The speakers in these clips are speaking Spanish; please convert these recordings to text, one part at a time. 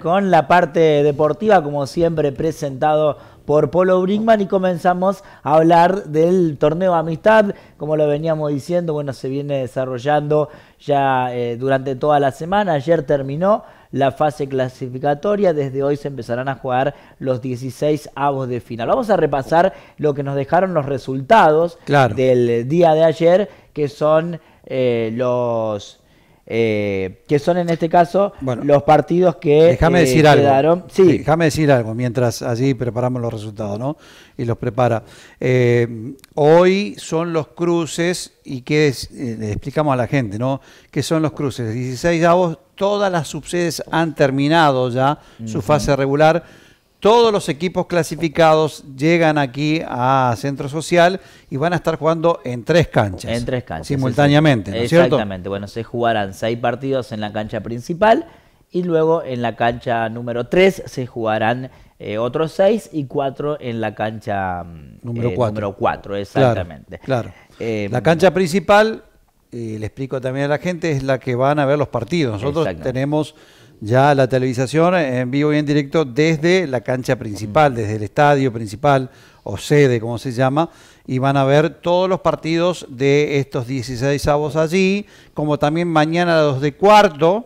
con la parte deportiva, como siempre presentado por Polo Brinkman y comenzamos a hablar del torneo amistad, como lo veníamos diciendo, bueno, se viene desarrollando ya eh, durante toda la semana, ayer terminó la fase clasificatoria, desde hoy se empezarán a jugar los 16 avos de final. Vamos a repasar lo que nos dejaron los resultados del día de ayer, que son eh, los eh, que son en este caso los partidos que déjame eh, decir algo. Quedaron... Sí. Déjame decir algo mientras allí preparamos los resultados, ¿no? Y los prepara. Eh, hoy son los cruces y que le explicamos a la gente, ¿no? Que son los cruces. 16 avos, todas las subsedes han terminado ya su fase regular todos los equipos clasificados llegan aquí a Centro Social y van a estar jugando en tres canchas. En tres canchas. Simultáneamente, ¿no es cierto? Exactamente. Bueno, se jugarán seis partidos en la cancha principal y luego en la cancha número tres se jugarán eh, otros seis y cuatro en la cancha mm, eh, número cuatro, exactamente. Claro, eh, la cancha principal y le explico también a la gente, es la que van a ver los partidos. Nosotros tenemos ya la televisación en vivo y en directo desde la cancha principal, desde el estadio principal o sede, como se llama, y van a ver todos los partidos de estos 16 avos allí, como también mañana a los de cuarto,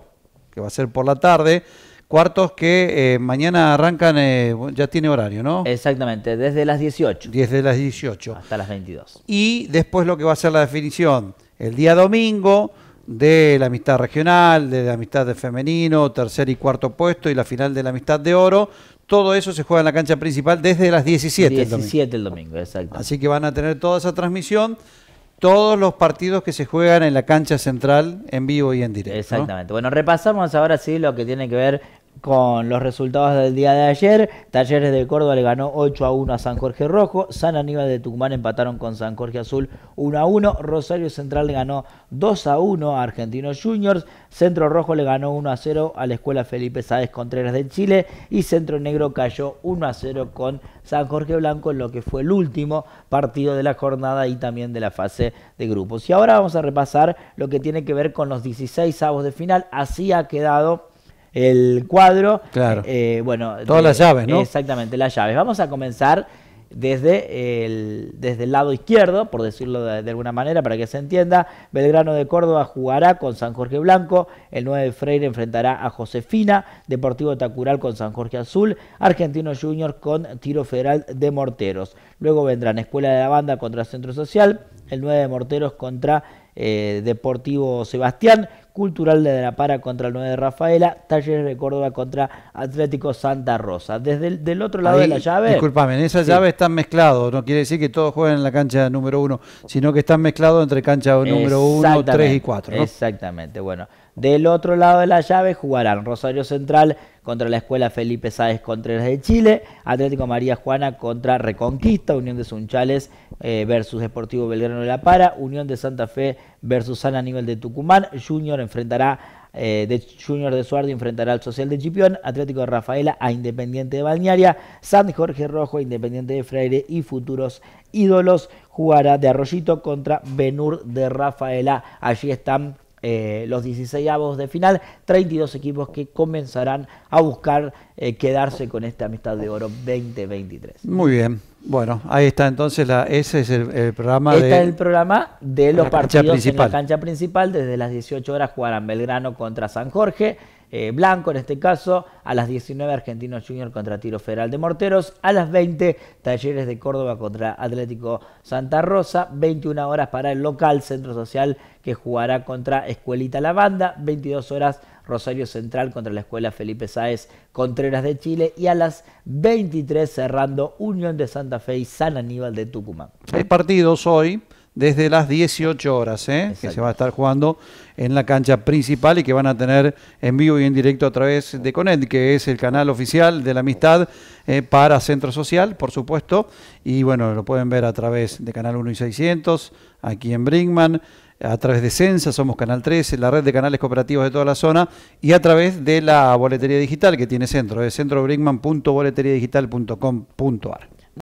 que va a ser por la tarde, cuartos que eh, mañana arrancan, eh, ya tiene horario, ¿no? Exactamente, desde las 18. Desde las 18. Hasta las 22. Y después lo que va a ser la definición el día domingo de la amistad regional, de la amistad de femenino, tercer y cuarto puesto y la final de la amistad de oro. Todo eso se juega en la cancha principal desde las 17. 17 el domingo, exacto. Así que van a tener toda esa transmisión, todos los partidos que se juegan en la cancha central en vivo y en directo. Exactamente. Bueno, repasamos ahora sí lo que tiene que ver con los resultados del día de ayer. Talleres de Córdoba le ganó 8 a 1 a San Jorge Rojo. San Aníbal de Tucumán empataron con San Jorge Azul 1 a 1. Rosario Central le ganó 2 a 1 a Argentinos Juniors. Centro Rojo le ganó 1 a 0 a la Escuela Felipe Sáez Contreras de Chile. Y Centro Negro cayó 1 a 0 con San Jorge Blanco en lo que fue el último partido de la jornada y también de la fase de grupos. Y ahora vamos a repasar lo que tiene que ver con los 16 avos de final. Así ha quedado el cuadro. Claro. Eh, eh, bueno, Todas las llaves, ¿no? Exactamente, las llaves. Vamos a comenzar desde el, desde el lado izquierdo, por decirlo de, alguna manera, para que se entienda. Belgrano de Córdoba jugará con San Jorge Blanco, el 9 de Freire enfrentará a Josefina, Deportivo Tacural con San Jorge Azul, Argentino Junior con Tiro Federal de Morteros. Luego vendrán Escuela de la Banda contra Centro Social, el 9 de Morteros contra eh, Deportivo Sebastián, Cultural de La Para contra el 9 de Rafaela, Talleres de Córdoba contra Atlético Santa Rosa. Desde el del otro lado de la llave. Disculpame, en esa llave están mezclados, no quiere decir que todos jueguen en la cancha número uno, sino que están mezclados entre cancha número uno, tres y cuatro. Exactamente, bueno. Del otro lado de la llave jugarán Rosario Central contra la Escuela Felipe Sáez Contreras de Chile, Atlético María Juana contra Reconquista, Unión de Sunchales eh, versus Deportivo Belgrano de La Para, Unión de Santa Fe versus San nivel de Tucumán. Junior enfrentará eh, de Junior de Suardo enfrentará al Social de Chipión, Atlético de Rafaela a Independiente de Balnearia, San Jorge Rojo a Independiente de Freire y Futuros Ídolos jugará de Arroyito contra Benur de Rafaela. Allí están eh, los 16 avos de final, 32 equipos que comenzarán a buscar eh, quedarse con esta amistad de oro 2023. Muy bien, bueno, ahí está entonces, la, ese es el, programa este de... el programa de los partidos en la cancha principal. Desde las 18 horas jugarán Belgrano contra San Jorge, eh, Blanco en este caso, a las 19 Argentinos Junior contra Tiro Federal de Morteros, a las 20 Talleres de Córdoba contra Atlético Santa Rosa, 21 horas para el local Centro Social que jugará contra Escuelita La Banda, 22 horas Rosario Central contra la Escuela Felipe Saez Contreras de Chile y a las 23 cerrando Unión de Santa Fe y San Aníbal de Tucumán. Hay partidos hoy desde las 18 horas, ¿eh? que se va a estar jugando en la cancha principal y que van a tener en vivo y en directo a través de Conet, que es el canal oficial de la amistad eh, para Centro Social, por supuesto, y bueno, lo pueden ver a través de Canal 1 y 600, aquí en Brinkman, a través de Sensa, somos Canal 13, la red de canales cooperativos de toda la zona, y a través de la boletería digital que tiene Centro, es centrobrinkman.boleteriadigital.com.ar.